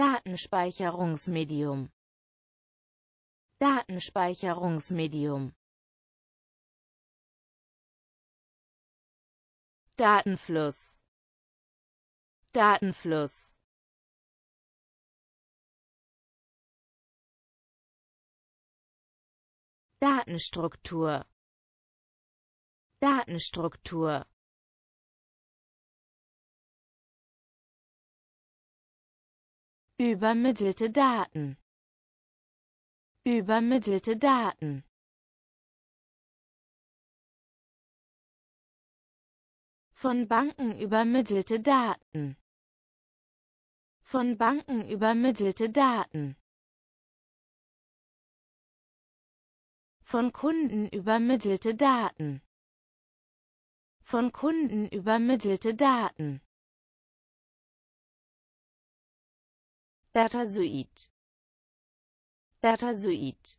Datenspeicherungsmedium Datenspeicherungsmedium Datenfluss Datenfluss Datenstruktur Datenstruktur übermittelte Daten übermittelte Daten von Banken übermittelte Daten von Banken übermittelte Daten von Kunden übermittelte Daten von Kunden übermittelte Daten Bertazoid Bertazoid